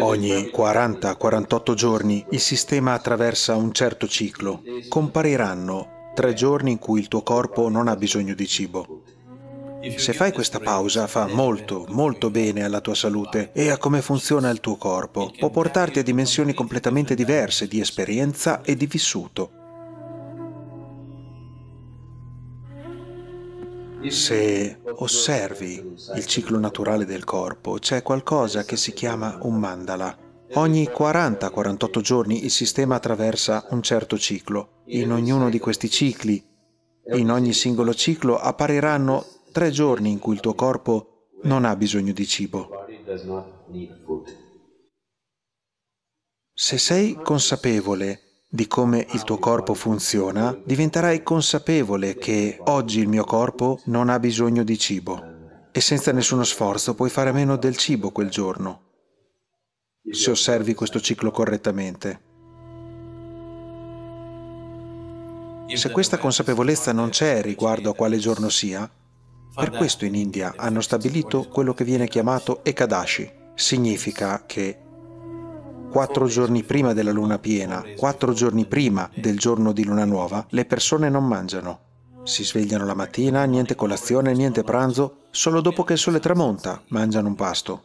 Ogni 40-48 giorni il sistema attraversa un certo ciclo. Compariranno tre giorni in cui il tuo corpo non ha bisogno di cibo. Se fai questa pausa fa molto, molto bene alla tua salute e a come funziona il tuo corpo. Può portarti a dimensioni completamente diverse di esperienza e di vissuto. Se osservi il ciclo naturale del corpo, c'è qualcosa che si chiama un mandala. Ogni 40-48 giorni il sistema attraversa un certo ciclo. In ognuno di questi cicli, in ogni singolo ciclo, appariranno tre giorni in cui il tuo corpo non ha bisogno di cibo. Se sei consapevole di come il tuo corpo funziona, diventerai consapevole che oggi il mio corpo non ha bisogno di cibo e senza nessuno sforzo puoi fare a meno del cibo quel giorno, se osservi questo ciclo correttamente. Se questa consapevolezza non c'è riguardo a quale giorno sia, per questo in India hanno stabilito quello che viene chiamato Ekadashi. Significa che quattro giorni prima della luna piena, quattro giorni prima del giorno di luna nuova, le persone non mangiano. Si svegliano la mattina, niente colazione, niente pranzo, solo dopo che il sole tramonta mangiano un pasto.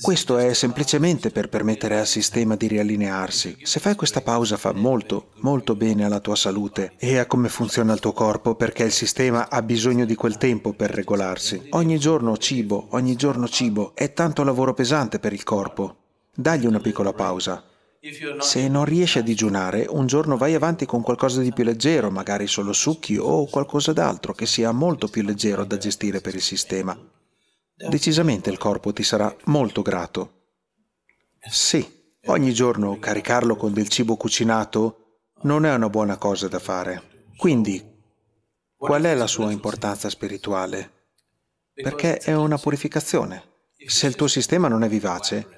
Questo è semplicemente per permettere al sistema di riallinearsi. Se fai questa pausa fa molto, molto bene alla tua salute e a come funziona il tuo corpo perché il sistema ha bisogno di quel tempo per regolarsi. Ogni giorno cibo, ogni giorno cibo, è tanto lavoro pesante per il corpo. Dagli una piccola pausa. Se non riesci a digiunare, un giorno vai avanti con qualcosa di più leggero, magari solo succhi o qualcosa d'altro che sia molto più leggero da gestire per il sistema. Decisamente il corpo ti sarà molto grato. Sì, ogni giorno caricarlo con del cibo cucinato non è una buona cosa da fare. Quindi, qual è la sua importanza spirituale? Perché è una purificazione. Se il tuo sistema non è vivace,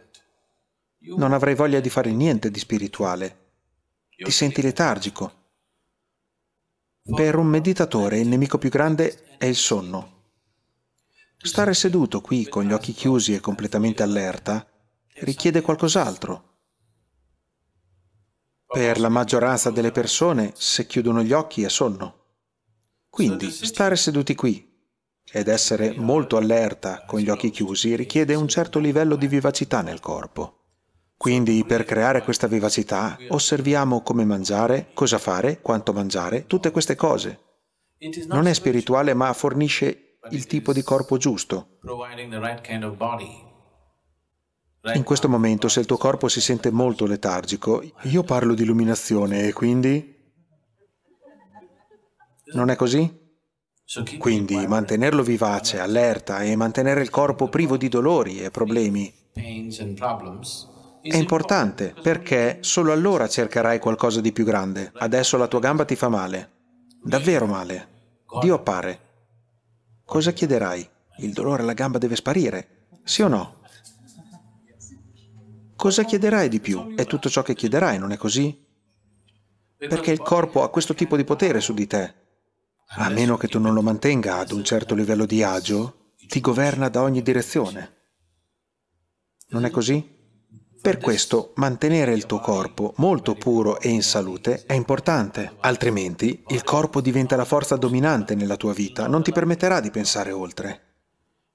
non avrai voglia di fare niente di spirituale. Ti senti letargico. Per un meditatore il nemico più grande è il sonno. Stare seduto qui con gli occhi chiusi e completamente allerta richiede qualcos'altro. Per la maggioranza delle persone, se chiudono gli occhi è sonno. Quindi, stare seduti qui ed essere molto allerta con gli occhi chiusi richiede un certo livello di vivacità nel corpo. Quindi per creare questa vivacità osserviamo come mangiare, cosa fare, quanto mangiare, tutte queste cose. Non è spirituale ma fornisce il tipo di corpo giusto. In questo momento se il tuo corpo si sente molto letargico, io parlo di illuminazione e quindi... Non è così? Quindi mantenerlo vivace, allerta e mantenere il corpo privo di dolori e problemi è importante perché solo allora cercherai qualcosa di più grande. Adesso la tua gamba ti fa male. Davvero male. Dio appare. Cosa chiederai? Il dolore alla gamba deve sparire. Sì o no? Cosa chiederai di più? È tutto ciò che chiederai, non è così? Perché il corpo ha questo tipo di potere su di te. A meno che tu non lo mantenga ad un certo livello di agio, ti governa da ogni direzione. Non è così? Per questo mantenere il tuo corpo molto puro e in salute è importante, altrimenti il corpo diventa la forza dominante nella tua vita, non ti permetterà di pensare oltre.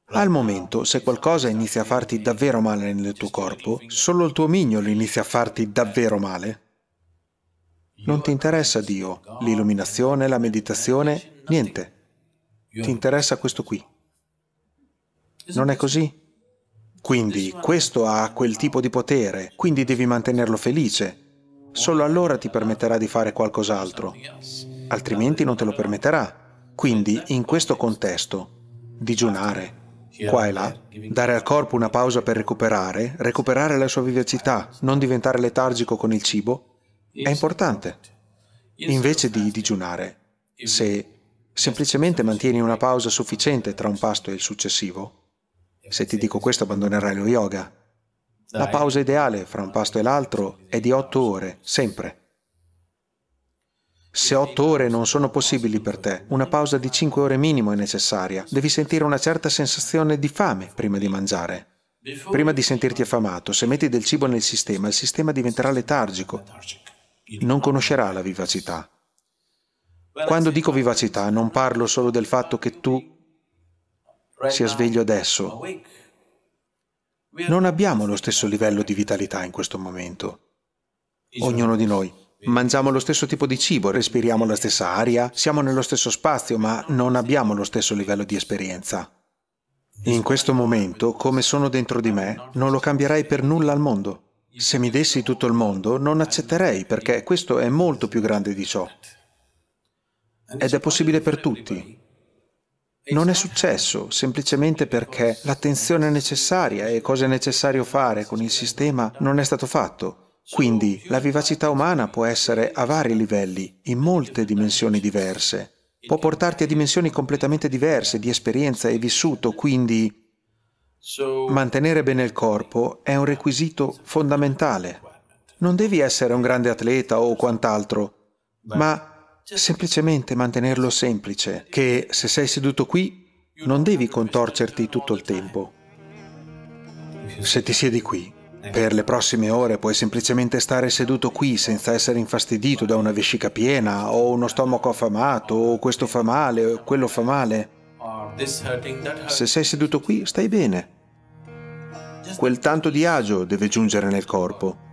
Al momento, se qualcosa inizia a farti davvero male nel tuo corpo, solo il tuo mignolo inizia a farti davvero male. Non ti interessa Dio, l'illuminazione, la meditazione, niente. Ti interessa questo qui. Non è così? Quindi questo ha quel tipo di potere, quindi devi mantenerlo felice. Solo allora ti permetterà di fare qualcos'altro, altrimenti non te lo permetterà. Quindi in questo contesto, digiunare, qua e là, dare al corpo una pausa per recuperare, recuperare la sua vivacità, non diventare letargico con il cibo, è importante. Invece di digiunare, se semplicemente mantieni una pausa sufficiente tra un pasto e il successivo, se ti dico questo abbandonerai lo yoga. La pausa ideale fra un pasto e l'altro è di 8 ore, sempre. Se 8 ore non sono possibili per te, una pausa di 5 ore minimo è necessaria. Devi sentire una certa sensazione di fame prima di mangiare. Prima di sentirti affamato, se metti del cibo nel sistema, il sistema diventerà letargico. Non conoscerà la vivacità. Quando dico vivacità non parlo solo del fatto che tu sia sveglio adesso. Non abbiamo lo stesso livello di vitalità in questo momento. Ognuno di noi. Mangiamo lo stesso tipo di cibo, respiriamo la stessa aria, siamo nello stesso spazio, ma non abbiamo lo stesso livello di esperienza. In questo momento, come sono dentro di me, non lo cambierei per nulla al mondo. Se mi dessi tutto il mondo, non accetterei, perché questo è molto più grande di ciò. Ed è possibile per tutti. Non è successo semplicemente perché l'attenzione necessaria e cosa è necessario fare con il sistema non è stato fatto. Quindi la vivacità umana può essere a vari livelli, in molte dimensioni diverse. Può portarti a dimensioni completamente diverse di esperienza e vissuto, quindi mantenere bene il corpo è un requisito fondamentale. Non devi essere un grande atleta o quant'altro, ma semplicemente mantenerlo semplice, che se sei seduto qui non devi contorcerti tutto il tempo. Se ti siedi qui, per le prossime ore puoi semplicemente stare seduto qui senza essere infastidito da una vescica piena o uno stomaco affamato o questo fa male o quello fa male. Se sei seduto qui stai bene. Quel tanto di agio deve giungere nel corpo.